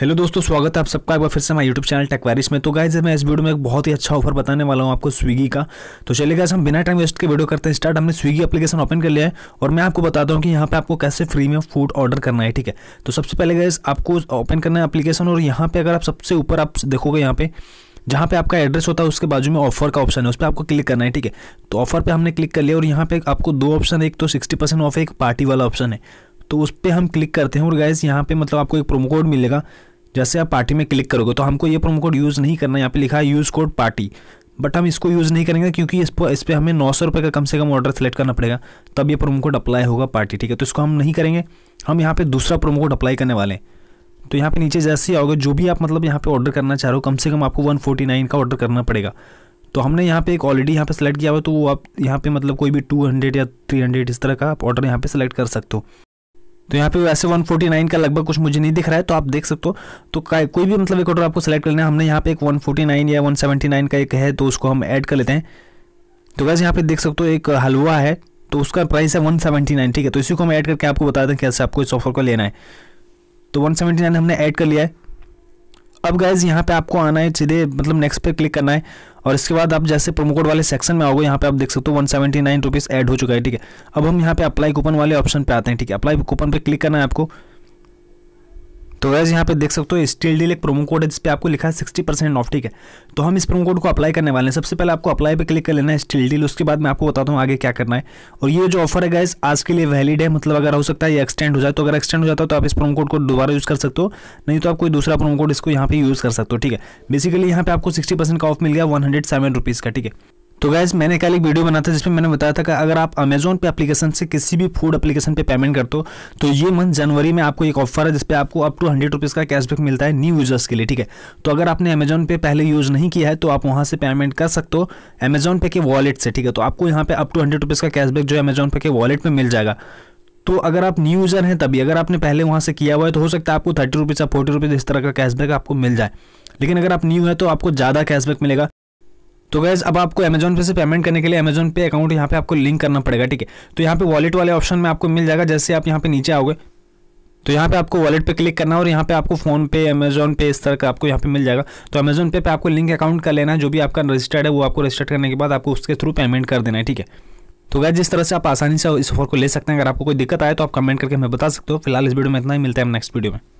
hello दोस्तों स्वागत है आप सबका एक बार फिर से हमारे यूट्यूब चैनल टेकवारिस में तो गाइज मैं इस वीडियो में एक बहुत ही अच्छा ऑफर बताने वाला हूँ आपको स्विगी का तो चलिए गाइज हम बिना टाइम वेस्ट के वीडियो करते हैं स्टार्ट हमने स्विगी एप्लीकेशन ओपन कर लिया है और मैं आपको बताता हूँ कि यहाँ पे आपको कैसे फ्री में फूड ऑर्डर करना है ठीक है तो सबसे पहले गाइज आपको ओपन करना है अपलीकेशन और यहाँ पर अगर आप सबसे ऊपर आप देखोगे यहाँ पे जहाँ पे आपका एड्रेस होता है उसके बाजू में ऑफर का ऑप्शन है उस पर आपको क्लिक करना है ठीक है तो ऑफर पर हमने क्लिक कर लिया और यहाँ पे आपको दो ऑप्शन एक तो सिक्सटी परसेंट ऑफ है एक पार्टी वाला ऑप्शन है तो उस पर हम क्लिक करते हैं और गाइज यहाँ पे मतलब आपको एक प्रोमो कोड मिलेगा जैसे आप पार्टी में क्लिक करोगे तो हमको ये प्रोमो कोड यूज़ नहीं करना यहाँ पे लिखा है यूज़ कोड पार्टी बट हम इसको यूज़ नहीं करेंगे क्योंकि इस पर इस पर हमें नौ सौ रुपये का कम से कम ऑर्डर सेलेक्ट करना पड़ेगा तब ये प्रोमो कोड अप्लाई होगा पार्टी ठीक है तो इसको हम नहीं करेंगे हम यहाँ पर दूसरा प्रोमो कोड अप्लाई करने वाले हैं तो यहाँ पे नीचे जैसे ही आओगे जो भी आप मतलब यहाँ पे ऑर्डर करना चाह रहे हो कम से कम आपको नाइन का ऑर्डर करना पड़ेगा तो हमने यहाँ पे एक ऑलरेडी यहाँ पे सेलेक्ट किया हुआ तो वो आप यहाँ पे मतलब कोई भी 200 या 300 इस तरह का आप ऑर्डर यहाँ पे सेलेक्ट कर सकते हो तो यहाँ पे वैसे 149 का लगभग कुछ मुझे नहीं दिख रहा है तो आप देख सकते हो तो कोई भी मतलब एक ऑर्डर आपको सेलेक्ट करना है हमने यहाँ पे एक 149 या 179 का एक है तो उसको हम ऐड कर लेते हैं तो वैसे यहाँ पे देख सकते हो एक हलवा है तो उसका प्राइस है 179 ठीक है तो इसी को हम ऐड करके आपको बता दें कैसे आपको इस ऑफर को लेना है तो वन हमने ऐड कर लिया है अब गैज़ यहाँ पे आपको आना है सीधे मतलब नेक्स्ट पर क्लिक करना है और इसके बाद आप जैसे प्रोमो कोड वाले सेक्शन में आओगे यहाँ पे आप देख सकते हो one seventy nine rupees add हो चुका है ठीक है अब हम यहाँ पे अप्लाई कूपन वाले ऑप्शन पे आते हैं ठीक है अप्लाई कूपन पे क्लिक करना है आपको तो वैसे यहाँ पे देख सकते हो स्टील डील एक प्रोमो कोड है जिसपे आपको लिखा है सिक्सटी परसेंट ऑफ ठीक है तो हम इस प्रोमो कोड को अप्लाई करने वाले हैं सबसे पहले आपको अप्लाई पे क्लिक कर लेना है स्टील डील उसके बाद मैं आपको बताता हूँ आगे क्या करना है और ये जो ऑफर है गैस आज के लिए वैलिड है मतलब अगर हो सकता है ये एक्सटेंड हो जाए तो अगर एक्सटेंड हो जाता है तो आप इस प्रोमो कोड को दोबारा यूज़ कर सकते हो नहीं तो आप कोई दूसरा प्रोमो कोड इसको यहाँ पे यूज़ कर सकते हो ठीक है बेसिकली यहाँ पे आपको सिक्सटी का ऑफ मिल गया वन का ठीक है तो गैज़ मैंने कल एक वीडियो बनाया था जिसमें मैंने बताया था कि अगर आप अमेजोन पे एप्लीकेशन से किसी भी फूड एप्लीकेशन पे पेमेंट करते हो तो ये मंथ जनवरी में आपको एक ऑफर है जिसपे आपको अप टू हंड्रेड रुपीज़ का कैशबैक मिलता है न्यू यूज़र्स के लिए ठीक है तो अगर आपने अमेजोन पे पहले यूज़ नहीं किया है तो आप वहाँ से पेमेंट कर सकते हो अमेजोन पे के वॉलेट से ठीक है तो आपको यहाँ पे अप टू हंड्रेड रुपीज़ का कैशबैक जो है अमेजोन पे के वॉलेट में मिल जाएगा तो अगर आप न्यू यूज़र हैं तभी अगर आपने पहले वहाँ से किया हुआ है तो हो सकता है आपको थर्टी रुपीज़ या फोर्टी रुपीज़ इस तरह का कैशबैक आपको मिल जाए लेकिन अगर आप न्यू है तो आपको ज़्यादा कैशबैक मिलेगा तो गैज़ अब आपको अमेजोन पे से पेमेंट करने के लिए अमेजोन पे अकाउंट यहाँ पे आपको लिंक करना पड़ेगा ठीक है तो यहाँ पे वॉलेट वाले ऑप्शन में आपको मिल जाएगा जैसे आप यहाँ पे नीचे आओगे तो यहाँ पे आपको वॉलेट पे क्लिक करना और यहाँ पे आपको फोन पे अमेजोन पे इस तरह का आपको यहाँ पे मिल जाएगा तो अमेजोन पे पे आपको लिंक अकाउंट कर लेना है जो भी आपका रजिस्टर्ड है वो आपको रजिस्टर करने के बाद आपको उसके थ्रू पेमेंट कर देना है ठीक है तो गैस जिस तरह से आप आसानी से इस ऑफर को ले सकते हैं अगर आपको कोई दिक्कत आए तो आप कमेंट करके हमें बता सकते हो फिलहाल इस वीडियो में इतना ही मिलता है हम नेक्स्ट वीडियो में